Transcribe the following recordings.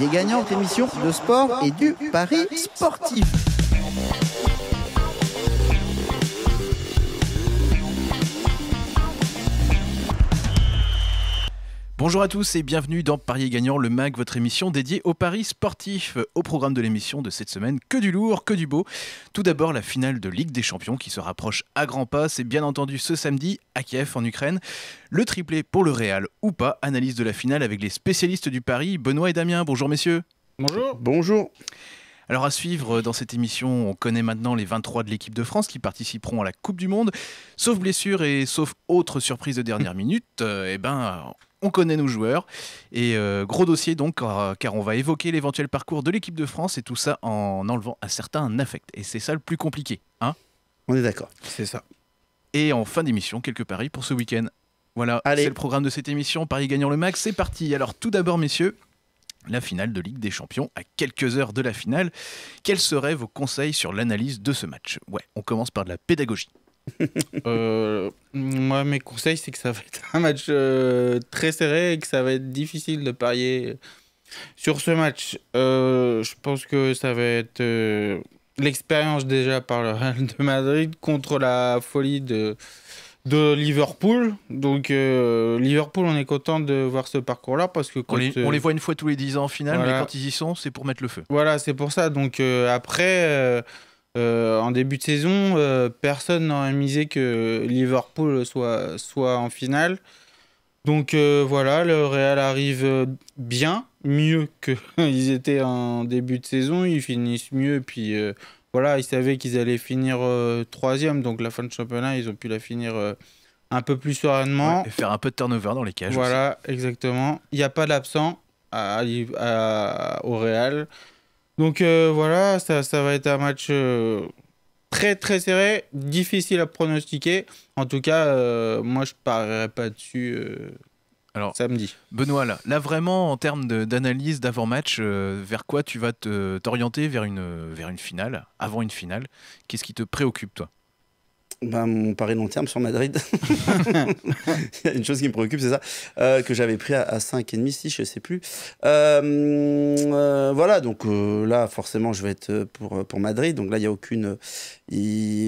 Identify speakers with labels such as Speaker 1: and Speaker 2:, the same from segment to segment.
Speaker 1: est gagnant, émission de sport et du Paris sportif.
Speaker 2: Bonjour à tous et bienvenue dans Paris Gagnant, le MAG, votre émission dédiée au paris sportif, Au programme de l'émission de cette semaine, que du lourd, que du beau. Tout d'abord, la finale de Ligue des Champions qui se rapproche à grands pas. C'est bien entendu ce samedi à Kiev, en Ukraine. Le triplé pour le Real ou pas, analyse de la finale avec les spécialistes du Paris, Benoît et Damien. Bonjour messieurs. Bonjour. Bonjour. Alors à suivre dans cette émission, on connaît maintenant les 23 de l'équipe de France qui participeront à la Coupe du Monde. Sauf blessure et sauf autre surprise de dernière minute, euh, eh ben, on connaît nos joueurs. Et euh, gros dossier donc, euh, car, on va évoquer l'éventuel parcours de l'équipe de France et tout ça en enlevant un certain affect. Et c'est ça le plus compliqué, hein On est d'accord. C'est ça. Et en fin d'émission, quelques paris pour ce week-end. Voilà, c'est le programme de cette émission. Paris gagnant le max, c'est parti. Alors tout d'abord, messieurs, la finale de Ligue des Champions à quelques heures de la finale. Quels seraient vos conseils sur l'analyse de ce match Ouais, on commence par de la pédagogie.
Speaker 3: Euh, moi, mes conseils, c'est que ça va être un match euh, très serré et que ça va être difficile de parier sur ce match. Euh, je pense que ça va être l'expérience déjà par le Real de Madrid contre la folie de, de Liverpool. Donc euh, Liverpool, on est content de voir ce parcours-là parce que on, les, euh, voit
Speaker 2: une fois tous les 10 ans en finale, mais quand ils y sont, c'est pour mettre le feu.
Speaker 3: Voilà, c'est pour ça. Donc euh, après, en début de saison, personne n'aurait misé que Liverpool soit, soit en finale. Donc voilà, le Real arrive bien, mieux qu'ils étaient en début de saison. Ils finissent mieux, puis voilà, ils savaient qu'ils allaient finir euh, troisième, donc la fin de championnat, ils ont pu la finir euh, un peu plus sereinement. et faire un peu de turnover dans les cages. Voilà, exactement. Il n'y a pas d'absent à, au Real. Donc euh, voilà, ça, va être un match très très serré, difficile à pronostiquer. En tout cas, moi je parierais pas dessus. Alors,
Speaker 2: samedi. Benoît, là, vraiment, en termes d'analyse d'avant-match, euh, vers quoi tu vas t'orienter vers une, vers une finale, avant une finale Qu'est-ce qui te préoccupe, toi
Speaker 1: ben, mon pari long terme sur Madrid. Il y a une chose qui me préoccupe, c'est ça, euh, que j'avais pris à, et 5,5, si je ne sais plus. Euh, voilà, donc là, forcément, je vais être pour, pour Madrid. Donc là, il n'y a aucune.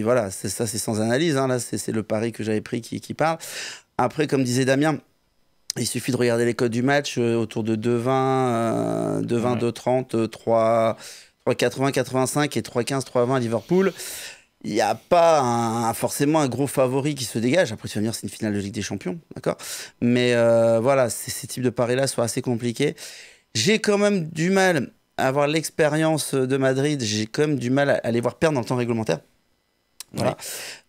Speaker 1: voilà, ça, c'est sans analyse. Hein. là, c'est le pari que j'avais pris qui, qui parle. Après, comme disait Damien, il suffit de regarder les codes du match euh, autour de 2-20, 2-20, 2-30, 3, 3-80, 85 et 3-15, 3-20 Liverpool. Il n'y a pas un, forcément un gros favori qui se dégage. Après, c'est une finale de Ligue des Champions, d'accord Mais euh, voilà, ces types de paris-là sont assez compliqués. J'ai quand même du mal à avoir l'expérience de Madrid. J'ai quand même du mal à les voir perdre dans le temps réglementaire. Voilà.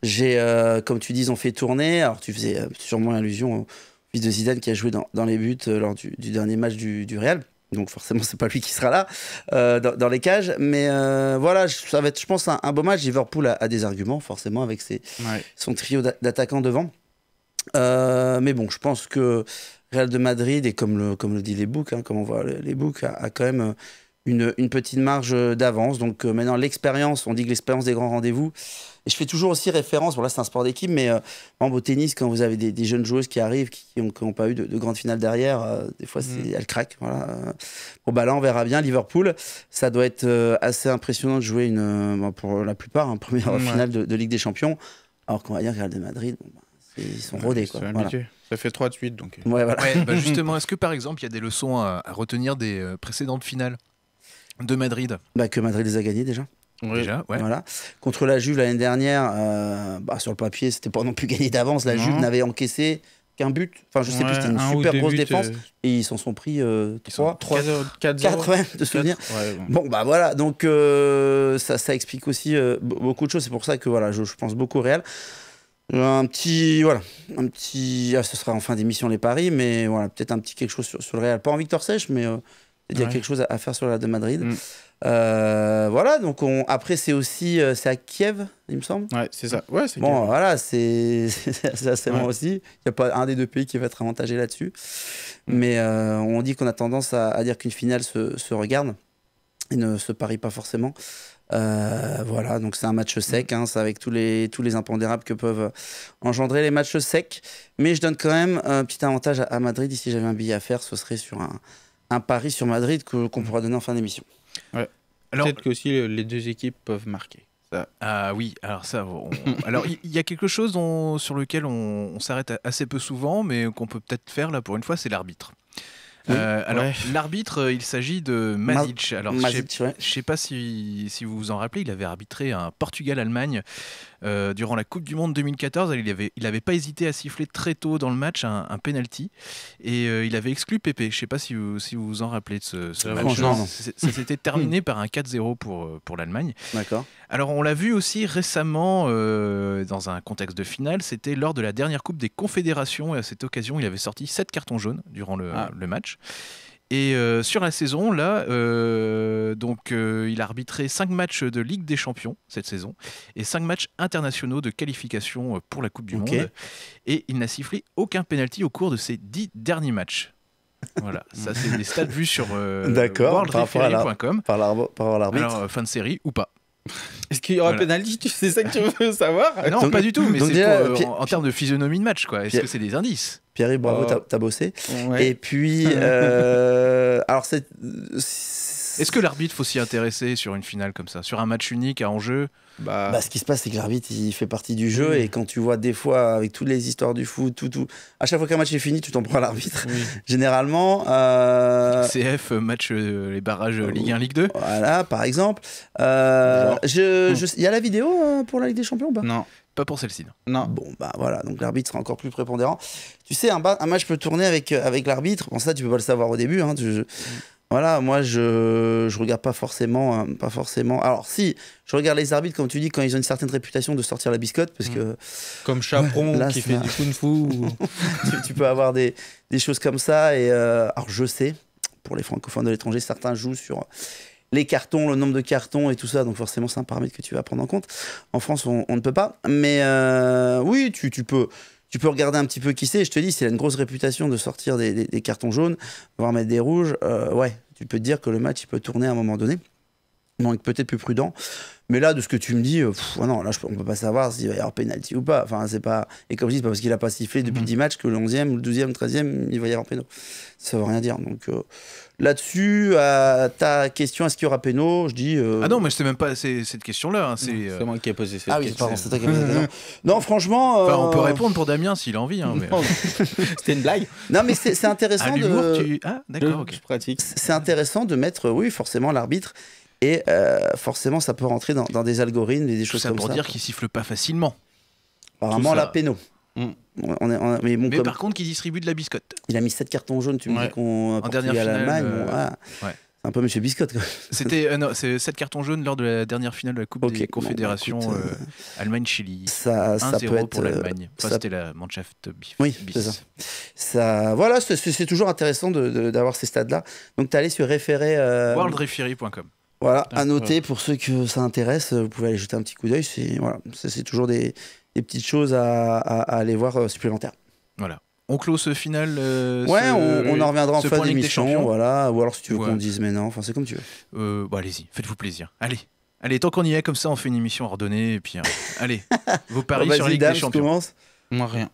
Speaker 1: J'ai, euh, comme tu dis, on fait tourner. Alors, tu faisais sûrement allusion au, fils de Zidane qui a joué dans, les buts euh, lors du, dernier match du, du, Real. Donc forcément, c'est pas lui qui sera là euh, dans, les cages. Mais euh, voilà, ça va être, je pense, un, beau match. Liverpool a, a, des arguments, forcément, avec ses, son trio d'attaquants devant. mais bon, je pense que Real de Madrid, et comme le, comme le dit les books, hein, comme on voit les books, a quand même une, petite marge d'avance. Donc euh, maintenant, l'expérience, on dit que l'expérience des grands rendez-vous. Et je fais toujours aussi référence, bon là c'est un sport d'équipe, mais euh, en au tennis, quand vous avez des, jeunes joueuses qui arrivent, qui n'ont pas eu de, de, grande finale derrière, euh, des fois mm. elles craquent. Voilà. Bon bah là on verra bien, Liverpool, ça doit être assez impressionnant de jouer une, pour la plupart, une hein, premier première finale de, Ligue des Champions. Alors qu'on va dire que Real de Madrid, bah, ils sont rodés. Quoi. Ça fait 3 de suite. Donc... Bah, justement,
Speaker 2: est-ce que par exemple, il y a des leçons à, retenir des précédentes finales de Madrid
Speaker 1: bah, Que Madrid les a gagnés déjà. Déjà, ouais. voilà. Contre la Juve l'année dernière, euh, bah, sur le papier, c'était pas non plus gagné d'avance. La Juve n'avait encaissé qu'un but. Enfin, je sais plus, c'était une super grosse défense. Euh, Et ils s'en sont pris 3, 3, 4, 4 de souvenir. bon. bah voilà. Donc, euh, ça, ça, explique aussi beaucoup de choses. C'est pour ça que voilà, je, pense beaucoup au Real. Un petit, voilà, un petit, ah, ce sera en fin d'émission les paris, mais voilà, peut-être un petit quelque chose sur, sur le Real. Pas en Victor sèche, mais il y a quelque chose à faire sur la de Madrid. Mm. Euh, voilà, donc on... après, c'est aussi euh, c'est à Kiev, il me semble. Ouais, c'est ça. Ouais, bon, voilà, c'est assez ouais. aussi. Il n'y a pas un des deux pays qui va être avantagé là-dessus. Mm. Mais euh, on dit qu'on a tendance à, dire qu'une finale se, se, regarde et ne se parie pas forcément. voilà, donc c'est un match sec, mm. hein, avec tous les, tous les impondérables que peuvent engendrer les matchs secs. Mais je donne quand même un petit avantage à, Madrid. Et si j'avais un billet à faire, ce serait sur un, un pari sur Madrid qu'on pourra donner en fin d'émission. Ouais.
Speaker 3: Peut-être que aussi les deux équipes peuvent marquer. Ah oui, alors ça, alors
Speaker 1: il
Speaker 2: y, a quelque chose sur lequel on, s'arrête assez peu souvent, mais qu'on peut peut-être faire là pour une fois, c'est l'arbitre. Euh, alors l'arbitre, euh, il s'agit de Mazic. Alors je ne sais, pas si, si, vous vous en rappelez, il avait arbitré un Portugal-Allemagne euh, durant la Coupe du Monde 2014, il n'avait il avait pas hésité à siffler très tôt dans le match un, pénalty penalty et euh, il avait exclu Pépé. Je ne sais pas si vous, vous en rappelez de ce, ce euh, match. Ça s'était terminé par un 4-0 pour, pour l'Allemagne. D'accord. Alors on l'a vu aussi récemment dans un contexte de finale, c'était lors de la dernière Coupe des Confédérations et à cette occasion il avait sorti 7 cartons jaunes durant le, ah. le match. Et euh, sur la saison, là, euh, donc, euh, il a arbitré 5 matchs de Ligue des Champions cette saison et 5 matchs internationaux de qualification pour la Coupe du Monde. Et il n'a sifflé aucun penalty au cours de ses 10 derniers matchs. Voilà, ça c'est des stats vus sur worldreferee.com. Par l'arbitre. fin de série ou pas. Est-ce qu'il y aura
Speaker 3: pénalité C'est ça que tu veux savoir euh, Non, pas du tout, mais c'est euh,
Speaker 2: en, termes de physionomie de match, quoi. Est-ce que c'est des indices Pierre, bravo, oh. t'as bossé. Et puis, euh, alors c'est est-ce que l'arbitre faut s'y intéresser sur une finale comme ça, sur un match unique à enjeu bah, bah... ce qui se passe, c'est que l'arbitre, il fait partie du jeu. Et
Speaker 1: quand tu vois des fois, avec toutes les histoires du foot, tout, à chaque fois qu'un match est fini, tu t'en prends à l'arbitre. Généralement. Euh, CF, euh, match, euh, les barrages Ligue 1, Ligue 2. Voilà, par exemple. Hmm. Il y a la vidéo pour la Ligue des Champions Non. Pas pour celle-ci. Non. Bon, bah voilà, donc l'arbitre sera encore plus prépondérant. Tu sais, un, match peut tourner avec, avec l'arbitre. Bon, ça, tu peux pas le savoir au début. Hein, voilà, moi je regarde pas forcément hein, pas forcément. Alors si, je regarde les arbitres comme tu dis quand ils ont une certaine réputation de sortir la biscotte parce que mmh.
Speaker 3: comme Chaperon qui fait du kung-fu
Speaker 1: tu, peux avoir des, choses comme ça et euh, alors je sais pour les francophones de l'étranger, certains jouent sur les cartons, le nombre de cartons et tout ça, donc forcément c'est un paramètre que tu vas prendre en compte. En France, on, ne peut pas, mais euh, oui, tu, tu peux tu peux regarder un petit peu qui c'est. Je te dis, s'il a une grosse réputation de sortir des, cartons jaunes, voire mettre des rouges, euh, ouais, tu peux te dire que le match, il peut tourner à un moment donné donc peut-être plus prudent. Mais là, de ce que tu me dis, on euh, non, là, on peut pas savoir s'il va y avoir penalty ou pas. Enfin, c'est pas. Et comme je dis, n'est pas parce qu'il a pas sifflé depuis 10 mhm. matchs que le 11e, le 12e, 13e, il va y avoir pénalty Ça ne veut rien dire. Donc euh, là-dessus, à ta question, est-ce qu'il y aura pénalty Je dis. Euh,
Speaker 2: ah non, mais je sais même pas cette question-là. Hein, c'est moi qui ai posé cette question. Ah oui, c'est toi qui posé Non,
Speaker 1: franchement. on peut répondre pour Damien s'il a envie. Hein, c'était une blague. Non, mais c'est intéressant. Ah, d'accord, C'est intéressant de mettre, oui, forcément, l'arbitre et euh, forcément, ça peut rentrer dans, des algorithmes et des choses comme ça. Ça pour dire
Speaker 2: qu'il siffle pas facilement.
Speaker 1: Apparemment, la péno. mais, par
Speaker 2: contre, qui distribue de la biscotte.
Speaker 1: Il a mis 7 cartons jaunes, tu me dis qu'on a dernière à l'Allemagne. Euh, ah. C'est un peu Monsieur Biscotte.
Speaker 2: C'était euh, c'est 7 cartons jaunes lors de la dernière finale de la Coupe okay. des Confédérations bah,
Speaker 1: Allemagne-Chili. Ça, ça peut être pour l'Allemagne. ça... C'était la Mannschaft Bif. Oui, c'est ça. Voilà, c'est toujours intéressant d'avoir ces stades-là. Donc, tu es allé sur référé.
Speaker 2: worldreferee.com.
Speaker 1: Voilà, à noter pour ceux que ça intéresse, vous pouvez aller jeter un petit coup d'œil. C'est voilà, toujours des, petites choses à, aller voir euh, supplémentaires. Voilà. On clôt ce final. Euh, ouais, on, en reviendra en fin d'émission, voilà. Ou alors si tu veux qu'on dise maintenant, enfin c'est comme tu veux. Euh, bah, allez-y, faites-vous
Speaker 2: plaisir. Allez, allez, tant qu'on y est, comme ça, on fait une émission ordonnée et puis hein, allez, vos paris bah, sur Ligue des Champions. Moi rien.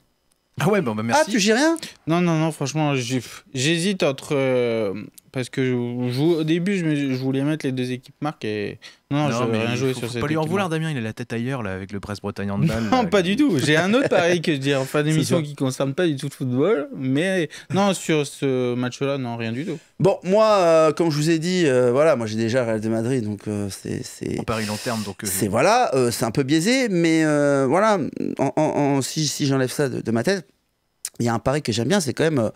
Speaker 2: Ah ouais, bon, bah ah,
Speaker 1: merci. Ah, tu dis rien
Speaker 3: Non, non, non, franchement, j'hésite entre. Euh, parce que au début, je, je, voulais mettre les deux équipes marques
Speaker 2: et non, je rien jouer sur faut pas lui en vouloir, Damien, il a la tête ailleurs là, avec le presse bretagne balle. Non, pas du tout. J'ai un
Speaker 3: autre pari que je dis en fin d'émission qui concerne pas du tout le football. Mais non, sur ce match-là, non, rien du tout.
Speaker 1: Bon, moi, euh, comme je vous ai dit, euh, voilà, moi j'ai déjà Real de Madrid, donc euh, c'est. un pari long terme, donc. c'est voilà, c'est un peu biaisé, mais voilà, si, si j'enlève ça de ma tête il y a un pari que j'aime bien, c'est quand même euh,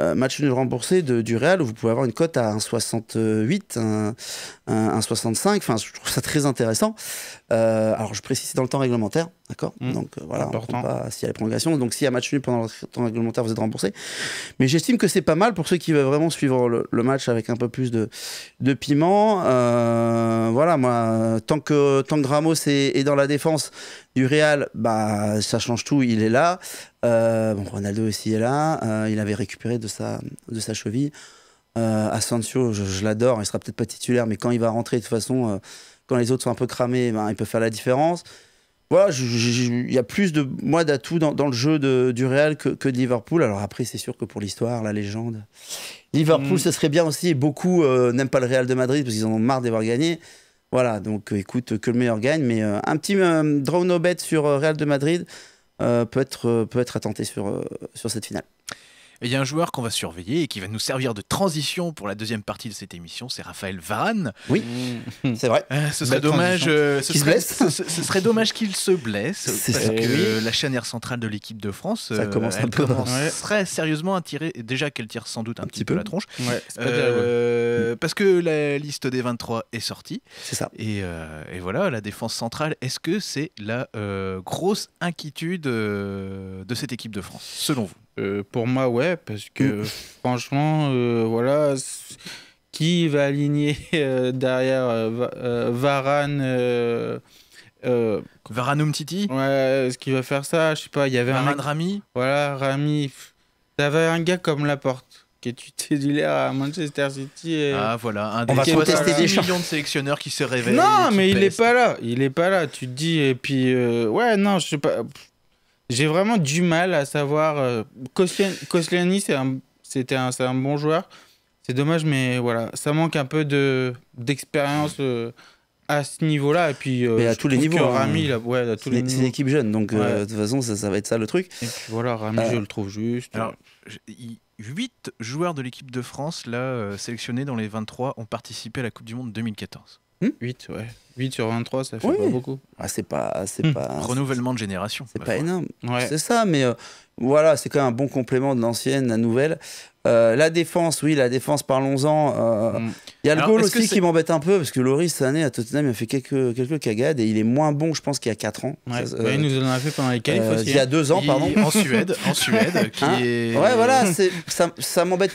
Speaker 1: euh, match nul remboursé de, du Real où vous pouvez avoir une cote à 1,68, 1,65. Enfin, je trouve ça très intéressant. Euh, alors, je précise, c'est dans le temps réglementaire, d'accord mmh. Donc voilà, s'il y a Donc, s'il y a match nul pendant le temps réglementaire, vous êtes remboursé. Mais j'estime que c'est pas mal pour ceux qui veulent vraiment suivre le, match avec un peu plus de, piment. voilà, moi, tant que, tant que Ramos est, est dans la défense, du Real, bah, ça change tout, il est là. Euh, Ronaldo aussi est là. Euh, il avait récupéré de sa, de sa cheville. Euh, Asensio, je, l'adore. Il sera peut-être pas titulaire, mais quand il va rentrer, de toute façon, euh, quand les autres sont un peu cramés, ben, il peut faire la différence. Voilà, il y a plus de moi d'atouts dans, le jeu du Real que, de Liverpool. Alors après, c'est sûr que pour l'histoire, la légende, Liverpool, mm. ce serait bien aussi. Beaucoup n'aiment pas le Real de Madrid parce qu'ils en ont marre d'avoir gagné. Voilà, donc écoute, que le meilleur gagne. Mais un petit draw no bet sur Real de Madrid. Euh, peut, être, euh, peut être attenté sur, euh, sur cette finale
Speaker 2: il y a un joueur qu'on va surveiller et qui va nous servir de transition pour la deuxième partie de cette émission, c'est Raphaël Varane. Oui, mmh. c'est vrai. Euh, ce, serait dommage, euh, ce, serait, dommage, qu'il se blesse parce que eh la chaîne centrale de l'équipe de France, ça euh, commence un sérieusement à tirer. Déjà qu'elle tire sans doute un, petit peu, la tronche, parce que la liste des 23 est sortie. C'est ça. et, voilà, la défense centrale. Est-ce que c'est la grosse inquiétude de cette équipe de France, selon vous euh, pour moi, ouais, parce que mm.
Speaker 3: franchement, euh, voilà, qui va aligner euh, derrière Varane Varane Umtiti Ouais, ce qui va faire ça, je sais pas, il y avait un. Varane Rami Voilà, Rami. T'avais un gars comme Laporte qui est titulaire à Manchester City. Ah voilà, un des, des millions de sélectionneurs qui
Speaker 2: se réveillent. Non, mais il n'est pas
Speaker 3: là, il n'est pas là. Tu te dis et puis ouais non, je sais pas j'ai vraiment du mal à savoir. Euh, Kosliani c'est un, c'était un, bon joueur. C'est dommage, mais voilà, ça manque un peu de d'expérience euh, à ce niveau-là. Et puis, euh, mais à tous les niveaux. Hein. ouais, à tous les C'est une équipe jeune, donc de
Speaker 1: toute façon, ça, ça, va être ça le truc. voilà, Rami, je le trouve juste. Huit
Speaker 2: 8 joueurs de l'équipe de France là, sélectionnés dans les 23 ont participé à la Coupe du Monde 2014. 8, hmm ouais. 8 sur 23, ça fait pas beaucoup.
Speaker 1: Ah, c'est pas, c'est hmm. pas. Renouvellement de génération. C'est pas énorme. C'est ça, mais euh, voilà, c'est quand même un bon complément de l'ancienne, la nouvelle. Euh, la défense, oui, la défense, parlons-en. Euh, hmm. Il y a le goal aussi qui m'embête un peu, parce que Loris, cette année, à Tottenham, il a fait quelques, quelques cagades et il est moins bon, je pense, qu'il y a 4 ans. il nous en a fait pendant les qualifs Il y a 2 hein. ans, pardon. en Suède, en Suède. Qui hein est... Ouais, voilà, ça, ça m'embête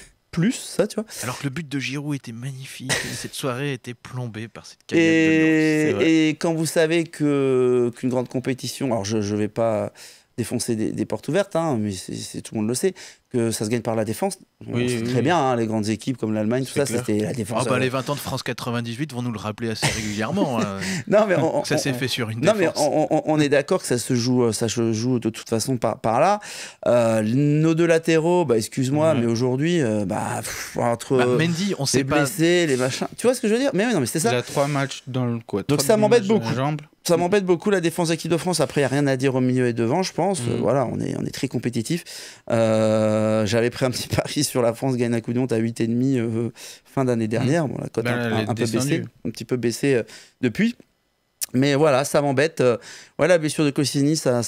Speaker 2: alors que le but de Giroud était magnifique, et cette soirée était plombée par cette cagnotte. Et,
Speaker 1: et quand vous savez qu'une grande compétition, alors je ne vais pas défoncer des, portes ouvertes, hein, mais tout le monde le sait, que ça se gagne par la défense. c'est très bien, hein, les grandes équipes comme l'Allemagne, tout ça, c'était la défense. Ah bah, euh, Les
Speaker 2: 20 ans de France 98 vont nous le rappeler assez régulièrement. Hein. non, mais ça s'est fait sur une non, mais
Speaker 1: on, est d'accord que ça se, joue, euh, ça se joue de toute façon par, là. Euh, nos deux latéraux, bah, excuse-moi, mais aujourd'hui, bah, entre bah, Mendy, on sait les blessés, les machins. Tu vois ce que je veux dire mais, non, mais c'est ça. Il a trois matchs dans le quoi Donc ça m'embête beaucoup. Ça m'embête beaucoup la défense d'équipe de France. Après, il n'y a rien à dire au milieu et devant, je pense. Mm. Voilà, on est, on est très compétitif. Euh, j'avais pris un petit pari sur la France gagne à coup de honte à 8,5 euh, fin d'année dernière. Mmh. Bon, la cote bah, un, peu baissée, un petit peu baissée euh, depuis. Mais voilà, ça m'embête. Voilà, euh, la blessure de Cossini, ça, mm.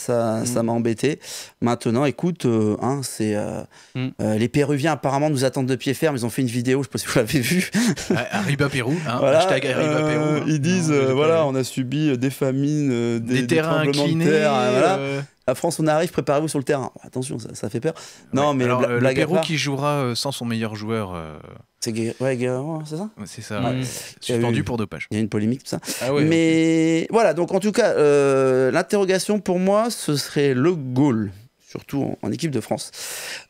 Speaker 1: ça, m'a embêté. Maintenant, écoute, euh, hein, c'est euh, mm. les Péruviens apparemment nous attendent de pied ferme. Ils ont fait une vidéo, je ne sais pas si vous l'avez vue. Arriba ah, ah, Pérou, hein. Pérou. Hein. Ils disent, voilà, on a subi des famines, des, des terrains de terre, La France, on arrive, préparez-vous sur le terrain. Attention, ça, fait peur. Non, mais alors, le Pérou qui
Speaker 2: jouera sans son meilleur joueur c'est ouais, c'est ça C'est ça. Mm. Suspendu eu, pour dopage. Il y a une polémique,
Speaker 1: tout ça. Ah mais voilà, donc en tout cas, euh, l'interrogation pour moi, ce serait le goal, surtout en, équipe de France.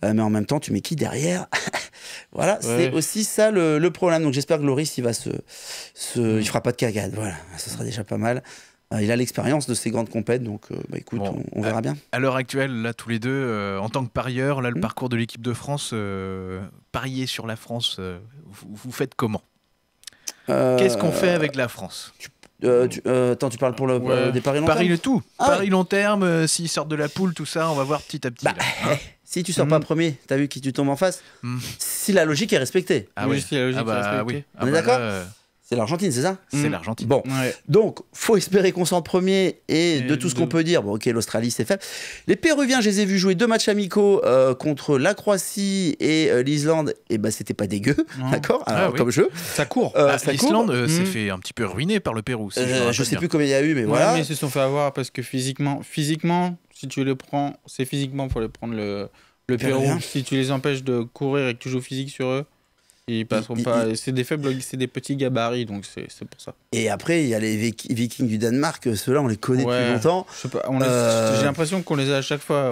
Speaker 1: Euh, mais en même temps, tu mets qui derrière Voilà, c'est aussi ça le, problème. Donc j'espère que Loris, il va se, se, fera pas de cagade. Voilà, ce sera déjà pas mal. Euh, il a l'expérience de ces grandes compètes, donc euh, bah, écoute, on, verra bien.
Speaker 2: À l'heure actuelle, là, tous les deux, euh, en tant que parieur, là, le hmm. parcours de l'équipe de France, parier sur la France, vous, faites comment Qu'est-ce qu'on fait
Speaker 1: avec la France attends, tu parles pour le, paris long le tout.
Speaker 2: Ah paris long terme, s'ils sortent de
Speaker 1: la poule, tout ça, on va voir petit à petit. Bah, hein. si tu sors pas hmm. premier, t'as vu qui tu tombes en face hmm. Si la logique est respectée. Ah oui, si la logique ah est bah, respectée. on est ah d'accord c'est l'Argentine, c'est ça C'est mm. l'Argentine. Bon, donc faut espérer qu'on s'en premier et, de tout ce qu'on peut dire, bon ok, l'Australie c'est fait. Les Péruviens, je les ai vus jouer deux matchs amicaux euh, contre la Croatie et euh, l'Islande, et eh ben c'était pas dégueu, d'accord ah Comme jeu. Ça court. Euh, bah, L'Islande s'est mm. fait un petit peu ruiner par le Pérou. je, sais plus combien il y a eu, mais voilà. ils se
Speaker 3: sont fait avoir parce que physiquement, physiquement, si tu le prends, c'est physiquement faut le prendre le le Pérou. Si tu les empêches de courir et que tu joues physique sur eux. Ils passeront pas. C'est des faibles, c'est des petits gabarits, donc c'est pour ça.
Speaker 1: Et après, il y a les Vikings du Danemark. Ceux-là, on les connaît depuis longtemps. Euh, j'ai l'impression qu'on
Speaker 3: les a à chaque fois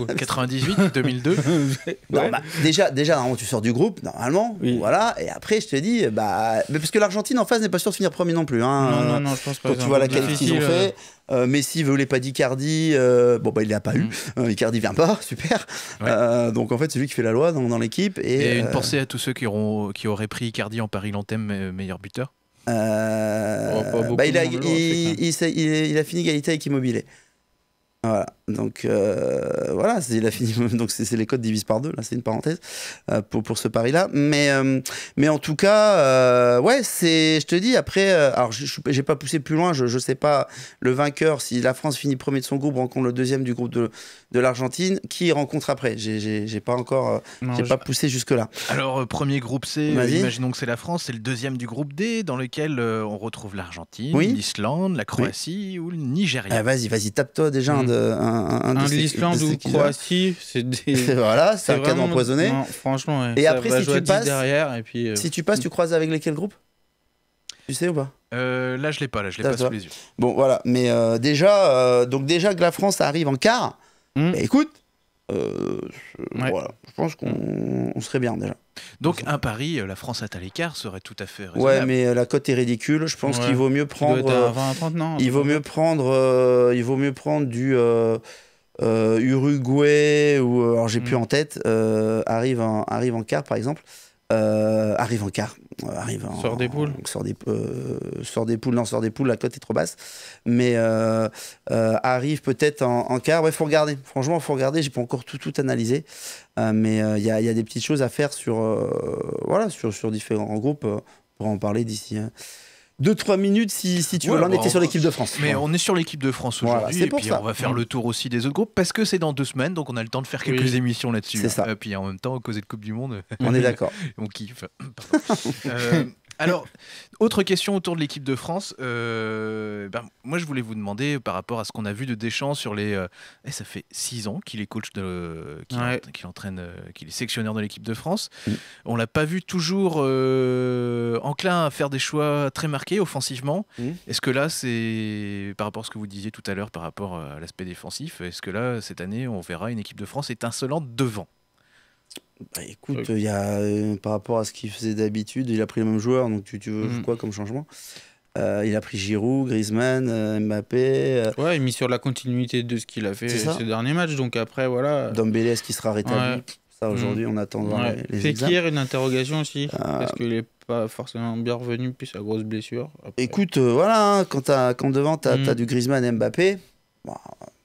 Speaker 3: en 98, 2002. non,
Speaker 1: bah, déjà, déjà, normalement, tu sors du groupe, normalement. Voilà. Et après, je te dis, bah, parce que l'Argentine en face n'est pas sûre de finir premier non plus. Hein. non, non, je pense pas. Quand tu vois la qualité qu'ils ont fait. Euh. Euh, Messi veut les pas d'Icardi. Euh, bon, bah, il l'a pas mm. eu. Hein, Icardi vient pas, super. Euh, donc, en fait, c'est lui qui fait la loi dans, l'équipe. Et, une pensée
Speaker 2: à tous ceux qui, qui auraient pris Icardi en Paris Lantem meilleur buteur
Speaker 1: il, a, fini égalité avec Immobilier. Voilà. Donc euh, voilà, c'est la fini, donc c'est les codes divisés par deux. Là, c'est une parenthèse euh, pour, pour ce pari-là. Mais euh, mais en tout cas, ouais, c'est. Je te dis après. alors j'ai pas poussé plus loin. Je je sais pas le vainqueur si la France finit premier de son groupe rencontre le deuxième du groupe de, de l'Argentine. Qui rencontre après J'ai pas encore. j'ai pas poussé jusque là.
Speaker 2: Alors premier groupe C. imaginons que c'est la France. C'est le deuxième du groupe D dans lequel on retrouve l'Argentine, l'Islande,
Speaker 1: la Croatie
Speaker 2: ou le Nigeria. Eh, vas-y vas-y
Speaker 1: tape-toi déjà mm. de, un un,
Speaker 3: un, l'Islande ou Croatie,
Speaker 1: c'est des... voilà, c'est un cadre empoisonné. Non, franchement, ouais, Et après, si tu passes derrière, et puis euh, si tu passes, tu croises avec lesquels groupes Tu sais ou pas euh,
Speaker 2: Là, je l'ai pas. Là, je l'ai pas sous les yeux.
Speaker 1: Bon, voilà. Mais euh, déjà, euh, donc déjà que la France arrive en quart. Hmm. Bah, écoute, euh, voilà. Je pense qu'on serait bien déjà.
Speaker 2: Donc un pari, euh, la France est à l'écart serait tout à fait raisonnable. Ouais,
Speaker 1: mais euh, la cote est ridicule. Je pense qu'il vaut mieux prendre. il vaut mieux prendre. il vaut mieux prendre du Uruguay ou alors j'ai plus mm. en tête. arrive en, arrive en quart par exemple. Euh, arrive en quart. Euh, arrive sort des poules. sort, des, euh, sort des poules. Non, sort des poules, la cote est trop basse. Mais arrive peut-être en, quart. il faut regarder. Franchement, faut regarder. J'ai pas encore tout, tout analysé. mais il y, a des petites choses à faire sur, voilà, sur, différents groupes. On en parler d'ici. Hein. Deux-trois minutes si, si tu veux. on bah, était sur l'équipe de France. Mais on est sur l'équipe de France aujourd'hui. et puis on va faire le
Speaker 2: mm. tour aussi des autres groupes parce que c'est dans deux semaines, donc on a le temps de faire quelques émissions là-dessus. ça. Hein. Et puis en même temps, causer de Coupe du Monde. On est d'accord. on kiffe. Alors, autre question autour de l'équipe de France. Euh, ben, moi, je voulais vous demander par rapport à ce qu'on a vu de Deschamps sur les. Euh, eh, ça fait six ans qu'il est coach de, qu'il, entraîne, euh, qu'il est sectionnaire de l'équipe de France. On mm. On l'a pas vu toujours enclin à faire des choix très marqués offensivement. Mm. Est-ce que là, c'est par rapport à ce que vous disiez tout à l'heure par rapport à l'aspect défensif, est-ce que là cette année on verra une équipe de France étincelante devant?
Speaker 1: bah, écoute, il y a, euh, par rapport à ce qu'il faisait d'habitude, il a pris le même joueur, donc tu, veux mhm. quoi comme changement euh, Il a pris Giroud, Griezmann, euh, Mbappé.
Speaker 3: Ouais, il mis sur la continuité de ce qu'il a fait ces derniers matchs, donc après, voilà. Dombele, est-ce qu'il sera rétabli Ça, mhm. aujourd'hui, on attend les, les Fekir, une interrogation aussi, parce qu'il n'est pas forcément bien revenu, puis sa grosse blessure.
Speaker 1: Écoute, voilà, hein, quand, quand devant, tu as, mhm. du Griezmann, Mbappé, bon,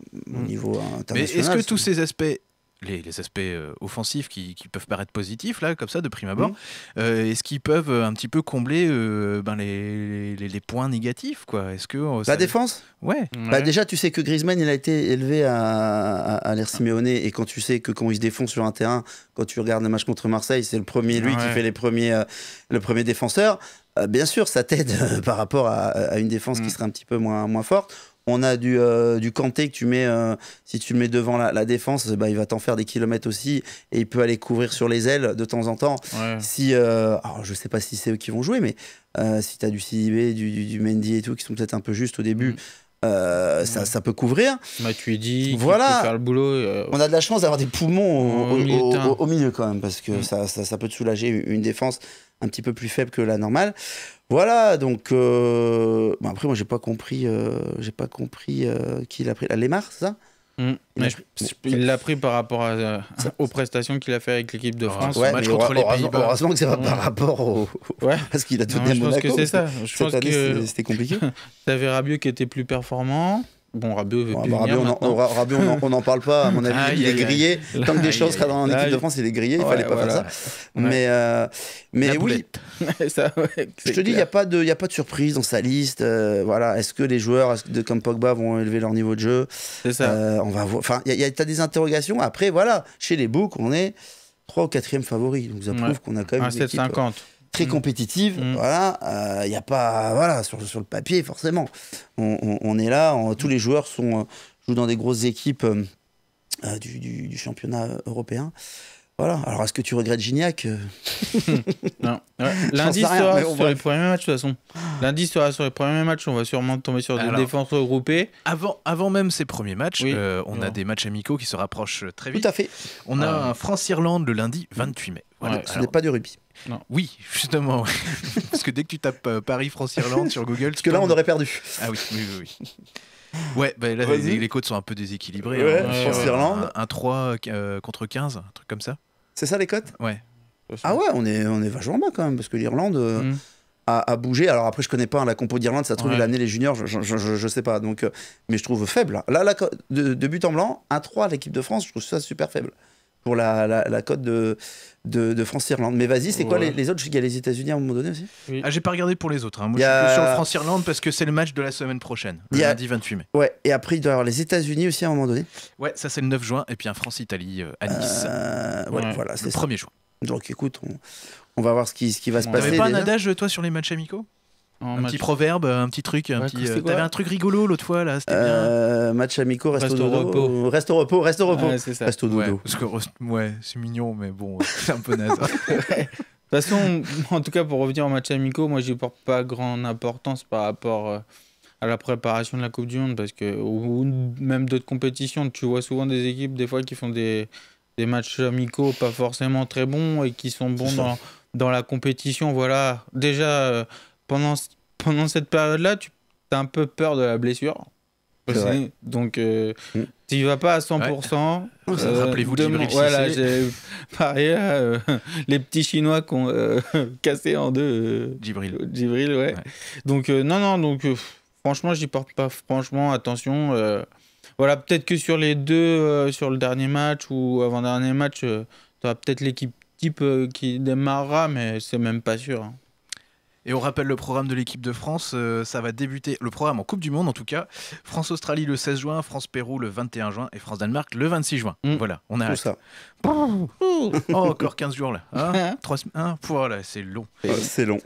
Speaker 1: bah, au niveau international... Mais est-ce que tous
Speaker 2: ces aspects les, aspects euh, offensifs qui, peuvent paraître positifs, là, comme ça, de prime abord, euh, est-ce qu'ils peuvent euh, un petit peu combler ben les, points négatifs quoi Est-ce que La défense ouais. Bah, déjà,
Speaker 1: tu sais que Griezmann, il a été élevé à, à, l'air Simeone, et quand tu sais que quand il se défonce sur un terrain, quand tu regardes le match contre Marseille, c'est le premier, lui, qui fait les premiers, le premier défenseur. bien sûr, ça t'aide par rapport à, une défense qui mm. serait un petit peu moins, moins forte. On a du, euh, du Kanté que tu mets, euh, si tu le mets devant la, défense, bah, il va t'en faire des kilomètres aussi et il peut aller couvrir sur les ailes de temps en temps. Si, euh, alors, je sais pas si c'est eux qui vont jouer, mais si tu as du Cibé, du, du, Mendy et tout, qui sont peut-être un peu juste au début. Mm. ça, ça, peut couvrir. voilà. faire le boulot. On a de la chance d'avoir des poumons au, milieu, quand même, parce que mm. ça, ça, peut te soulager une défense un petit peu plus faible que la normale. Voilà, donc euh, bon, après moi j'ai pas compris, euh, j'ai pas compris euh, qui l'a pris, la Lemar, c'est ça
Speaker 2: mm.
Speaker 3: Il l'a pris... par rapport aux prestations qu'il a fait avec l'équipe de ah, France. Ouais, match contre les Pays-Bas. Heureusement que c'est pas par
Speaker 1: mm. rapport au. Ouais. Parce qu'il a tout fait. Je pense que c'est ça. Je pense que c'était compliqué.
Speaker 3: T'avais Rabiot qui était plus performant. Bon, Rabiot bah, on, n'en
Speaker 1: parle pas, à mon avis, il, est grillé. Comme Tant que des choses sera dans l'équipe de France, il est grillé, il ne fallait pas faire ça. Mais, euh, mais oui,
Speaker 3: je te
Speaker 1: dis, il n'y a, pas de, y a pas de surprise dans sa liste. Euh, voilà. Est-ce que les joueurs de, comme Pogba vont élever leur niveau de jeu C'est ça. Euh, on va Enfin, y a, y as des interrogations. Après, voilà, chez les Boucs, on est 3 ou 4e favori. Donc ça prouve qu'on a quand même... 1,750 très mm. compétitive. Mm. Voilà, il euh, y n'y a pas, voilà, sur, sur le papier forcément. On, est là, tous les joueurs sont euh, jouent dans des grosses équipes euh, du, championnat européen. Voilà. Alors, est-ce que tu regrettes Gignac
Speaker 2: Non.
Speaker 1: Lundi sera sur
Speaker 3: les premiers matchs, de toute façon. Lundi sera sur les premiers
Speaker 2: matchs. On va sûrement tomber sur des défenses regroupées. Avant, avant même ces premiers matchs, on a des matchs amicaux qui se rapprochent très vite. Tout à fait. On a un France-Irlande le lundi 28 mai. Voilà. Ce n'est pas du rugby. Non. Oui, justement. Parce que dès que tu tapes euh, Paris-France-Irlande sur Google. Parce que là, on aurait perdu. Ah oui, oui, oui. Ouais, bah, les, les, côtes sont un peu déséquilibrées. Hein. irlande Un, 3 euh, contre 15, un truc comme ça. C'est ça les cotes. Ouais.
Speaker 1: Ah ouais, on est, on est vachement bas quand même, parce que l'Irlande. Euh, mm. a bougé. Alors après, je connais pas hein, la compo d'Irlande, ça trouve trouvé l'année les juniors, je, je, sais pas. Donc, mais je trouve faible. Là, là de, but en blanc, 1 3 l'équipe de France, je trouve ça super faible pour la, la, cote de, de, France-Irlande. Mais vas-y, c'est quoi les, autres Il y a les États-Unis à un moment donné aussi
Speaker 2: ah, J'ai pas regardé pour les autres. Hein. Moi, je suis sur
Speaker 1: France-Irlande parce
Speaker 2: que c'est le match de la semaine prochaine, le a... lundi 28 mai.
Speaker 1: Ouais, et après, il doit y avoir les États-Unis aussi à un moment donné.
Speaker 2: Ouais, ça c'est le 9 juin, et puis un France-Italie euh, à Nice. Euh, voilà, c'est le premier
Speaker 1: jour. Donc écoute, on, on va voir ce qui, ce qui va se passer. tu pas un
Speaker 2: adage, toi, sur les matchs amicaux un petit proverbe, un petit truc. Un petit, euh, un truc rigolo l'autre fois là. C'était euh,
Speaker 1: Match amico, reste, au, repos. Reste au
Speaker 2: repos, reste au repos. c'est ça. Reste au Ouais, c'est mignon, mais bon, euh, c'est un peu naze.
Speaker 3: De toute façon, en tout cas, pour revenir au match amico, moi, j'y porte pas grande importance par rapport à la préparation de la Coupe du Monde, parce que, ou même d'autres compétitions, tu vois souvent des équipes, des fois, qui font des, des matchs amicaux pas forcément très bons et qui sont bons dans, dans la compétition. Voilà, déjà, pendant, pendant cette période-là, tu as un peu peur de la blessure. Donc, euh, mm. tu vas pas à
Speaker 2: 100%.
Speaker 3: Euh, rappelez-vous Voilà, pareil, euh, les petits Chinois qu'on cassé en deux. Djibril. Djibril, ouais. Donc, non, non, donc, franchement, j'y porte pas. Franchement, attention. voilà, peut-être que sur les deux, sur le dernier match ou avant-dernier match, tu as peut-être l'équipe type qui
Speaker 2: démarrera, mais c'est même pas sûr. Hein. Et on rappelle le programme de l'équipe de France. Euh, ça va débuter le programme en Coupe du Monde en tout cas. France-Australie le 16 juin, France-Pérou le 21 juin et France-Danemark le 26 juin. Mm. Voilà, on a ça. oh, encore 15 jours là. Hein. Hein. voilà, c'est long. Euh, c'est long.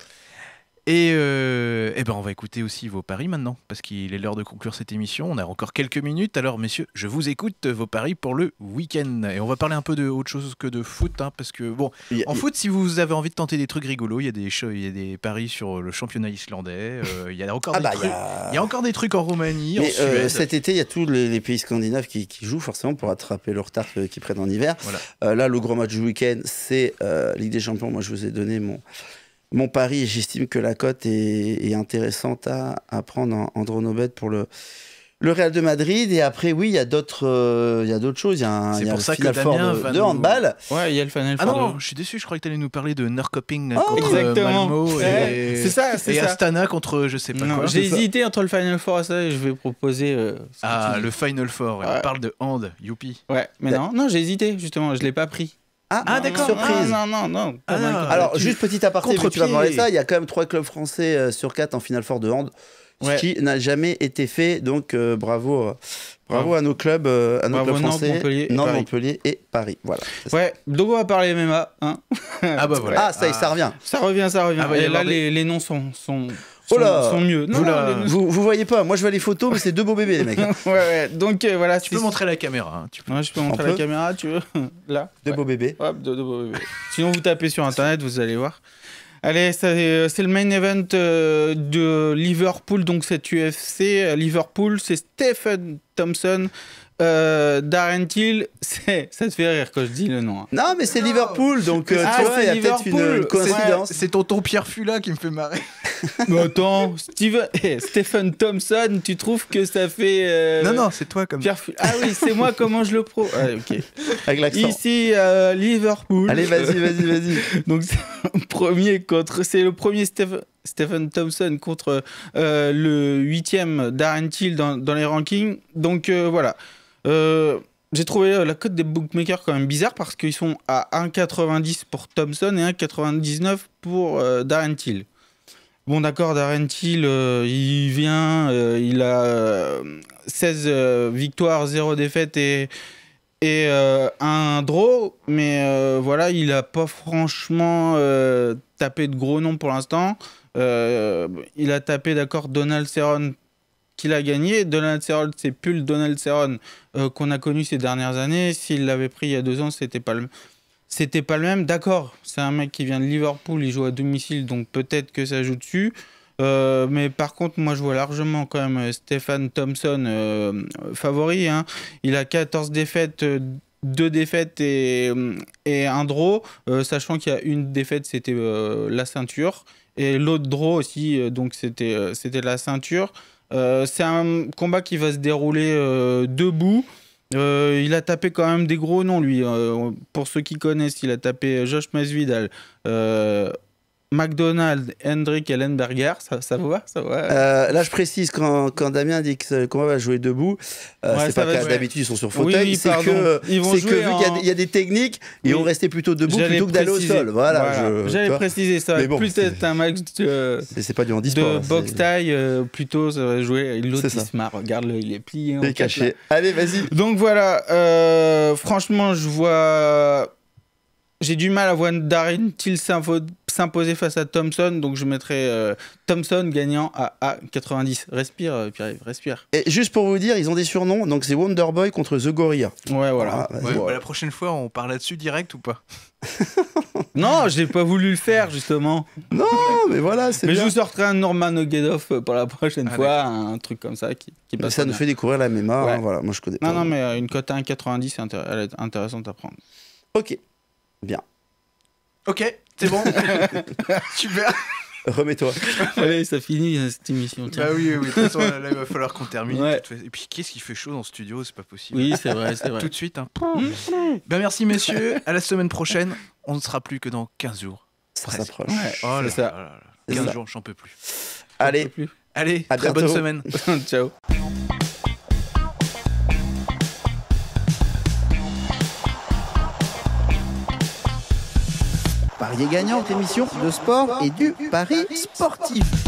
Speaker 2: Et, euh, eh ben on va écouter aussi vos paris maintenant, parce qu'il est l'heure de conclure cette émission. On a encore quelques minutes. Alors, messieurs, je vous écoute vos paris pour le week-end. Et on va parler un peu de autre chose que de foot, hein, parce que, bon, en foot, si vous avez envie de tenter des trucs rigolos, il y, a des il y a des paris sur le championnat islandais. Il y, a encore des trucs, encore des trucs en Roumanie, euh, cet
Speaker 1: été, il y a tous les, pays scandinaves qui, jouent, forcément, pour attraper leur retard euh, qu'ils prennent en hiver. là, le gros match du week-end, c'est Ligue des Champions. Moi, je vous ai donné mon, mon pari, j'estime que la cote est, intéressante à, prendre en, pour le, Real de Madrid. Et après, oui, il y a d'autres euh, choses. Il y a, un, y de, handball.
Speaker 2: Ouais, il y a le Final ah Four. non, je suis déçu, je croyais que tu allais nous parler de nercopping. Oh, contre euh, exactement. Eh, c'est ça, c'est et Astana contre je sais pas J'ai hésité
Speaker 3: entre le Final Four et ça et je vais proposer. Euh, ah, le Final Four, on parle de hand, youpi. Ouais, mais bah- non, non j'ai hésité justement, je l'ai pas pris.
Speaker 2: Ah, ah Surprise. Ah, non, non, non.
Speaker 3: Ah. Alors, juste
Speaker 1: petit aparté, tu vas parler ça, il y a quand même trois clubs français euh, sur quatre en finale fort de hand. Ce qui n'a jamais été fait, donc euh, euh, bravo, bravo à nos clubs, à nos clubs français, Nantes, Montpellier, et Paris. Voilà.
Speaker 3: Ouais, donc on va parler MMA. Hein ah bah voilà. Ah ça, ça revient. Ça revient, ça revient. Ah, bah, et là, les, les noms sont, sont sont, oh sont mieux. vous,
Speaker 1: voyez pas, moi je vois les photos, mais c'est deux beaux bébés, les mecs.
Speaker 3: ouais, donc euh, voilà. Tu peux montrer la caméra. Hein, tu
Speaker 1: peux... montrer la
Speaker 3: caméra, tu veux Là Deux beaux bébés. deux beaux bébés. Sinon, vous tapez sur internet, vous allez voir. Allez, euh, c'est le main event euh, de Liverpool, donc cette UFC. Liverpool, c'est Stephen Thompson, euh, Darren Till, ça te fait rire quand je dis le nom. Hein.
Speaker 1: Non, mais c'est Liverpool, donc euh, ah, tu vois, il y a peut-être une, euh, coïncidence. C'est tonton Pierre Fula qui me fait marrer.
Speaker 3: mais attends, eh, Stephen Thompson, tu trouves que ça fait. Euh, non, non, c'est toi comme. Pierre Ah oui, c'est moi, comment je le pro. Ah, ok. Avec l'accent. Ici, Liverpool. Allez, vas-y, vas-y, vas-y. donc, premier contre. C'est le premier Stephen. Stephen Thompson contre euh, le huitième e Darren Till dans, les rankings. Donc euh, voilà. Euh, j'ai trouvé la cote des bookmakers quand même bizarre parce qu'ils sont à 1,90 pour Thompson et 1,99 pour Darren Till. Bon d'accord, Darren Till, il vient, il a 16 victoires, 0 défaites et, et un draw, mais voilà, il n'a pas franchement tapé de gros noms pour l'instant. Euh, il a tapé d'accord Donald Cerrone qu'il a gagné. Donald Cerrone, c'est plus le Donald Cerrone euh, qu'on a connu ces dernières années. S'il l'avait pris il y a deux ans, c'était pas le c'était pas le même. D'accord, c'est un mec qui vient de Liverpool, il joue à domicile, donc peut-être que ça joue dessus. Euh, mais par contre, moi je vois largement quand même Stéphane Thompson favori. Hein. Il a 14 défaites, 2 défaites et, et un draw, sachant qu'il y a une défaite, c'était la ceinture. Et l'autre draw aussi, euh, donc c'était euh, c'était la ceinture. Euh, c'est un combat qui va se dérouler debout. il a tapé quand même des gros noms, lui. pour ceux qui connaissent, il a tapé Josh Masvidal, McDonald, Hendrick Ellenberger, ça, ça vous va, ça
Speaker 1: euh, Là, je précise, quand, quand Damien dit que va jouer debout, euh, c'est pas que d'habitude ils sont sur fauteuil, c'est que, vu qu'il y, a des techniques, ils vont rester plutôt debout plutôt que d'aller au sol. Voilà, J'allais préciser, ça va plus être un match de, box pas hein, boxe taille, euh, plutôt
Speaker 3: ça va jouer l'autre smart. Ah, Regarde, il est plié. Il est caché. Allez, vas-y. Donc voilà, franchement, je vois j'ai du mal à voir Darin s'imposer face à Thompson, donc je mettrai euh, Thompson gagnant à, à 90.
Speaker 2: Respire, euh, pierre respire.
Speaker 1: Et juste pour vous dire, ils ont des surnoms, donc c'est Wonderboy contre The Gorilla. Ouais, voilà. Ah, bah,
Speaker 2: la prochaine fois, on parle là-dessus direct ou pas
Speaker 1: Non, j'ai pas
Speaker 3: voulu le faire, justement. Non, mais voilà, c'est Mais je vous sortirai un Norman Ogedoff euh, pour la prochaine fois,
Speaker 1: un truc comme ça qui, qui passe Ça nous fait découvrir la mémoire, hein, voilà, moi je connais non, pas. Non, non,
Speaker 3: mais une cote à 1,90, est intéressante à prendre.
Speaker 2: Ok. Bien. Ok, c'est bon.
Speaker 1: Super. Remets-toi. Allez, ça finit euh, cette émission. Bah oui, oui, De toute façon, là, il va falloir qu'on termine.
Speaker 2: Et puis, qu'est-ce qui fait chaud dans le studio C'est pas possible. Oui, c'est vrai, c'est vrai. Tout de suite. ben, merci, messieurs. À la semaine prochaine. On ne sera plus que dans 15 jours. Ça s'approche. Oh là, Là, 15 jours, j'en peux plus. Allez. plus. Allez, à très bonne semaine.
Speaker 3: Ciao.
Speaker 1: gagnants gagnant, l'émission de sport et du pari sportif.